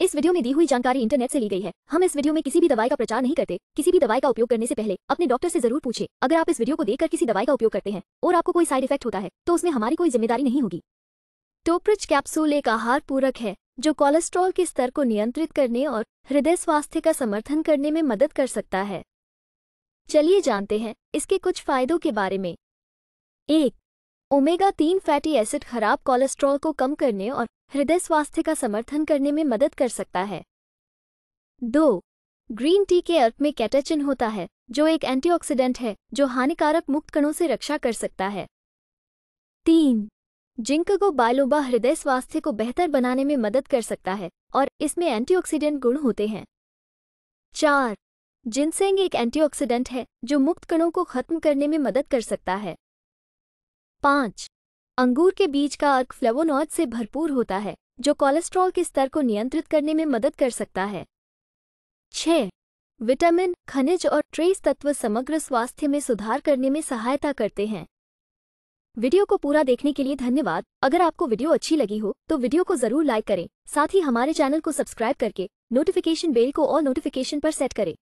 इस वीडियो में दी हुई जानकारी इंटरनेट से ली गई है हम इस वीडियो में किसी भी दवाई का प्रचार नहीं करते किसी भी दवाई का उपयोग करने से पहले अपने डॉक्टर से जरूर पूछे अगर आप इस वीडियो को देखकर किसी दवाई का उपयोग करते हैं और आपको कोई साइड इफेक्ट होता है तो उसमें हमारी कोई जिम्मेदारी नहीं होगी टोप्रिज तो कैप्सूल एक आहार पूरक है जो कोलेस्ट्रॉल के स्तर को नियंत्रित करने और हृदय स्वास्थ्य का समर्थन करने में मदद कर सकता है चलिए जानते हैं इसके कुछ फायदों के बारे में एक ओमेगा तीन फैटी एसिड खराब कोलेस्ट्रॉल को कम करने और हृदय स्वास्थ्य का समर्थन करने में मदद कर सकता है दो ग्रीन टी के अर्थ में कैटेचिन होता है जो एक एंटीऑक्सीडेंट है जो हानिकारक मुक्त कणों से रक्षा कर सकता है तीन जिंक को बायलोबा हृदय स्वास्थ्य को बेहतर बनाने में मदद कर सकता है और इसमें एंटीऑक्सीडेंट गुण होते हैं चार जिनसेंग एक एंटीऑक्सीडेंट है जो मुक्त कणों को खत्म करने में मदद कर सकता है पाँच अंगूर के बीज का अर्क फ्लेवोनॉइड से भरपूर होता है जो कोलेस्ट्रॉल के स्तर को नियंत्रित करने में मदद कर सकता है छः विटामिन खनिज और ट्रेस तत्व समग्र स्वास्थ्य में सुधार करने में सहायता करते हैं वीडियो को पूरा देखने के लिए धन्यवाद अगर आपको वीडियो अच्छी लगी हो तो वीडियो को जरूर लाइक करें साथ ही हमारे चैनल को सब्सक्राइब करके नोटिफिकेशन बेल को और नोटिफिकेशन पर सेट करें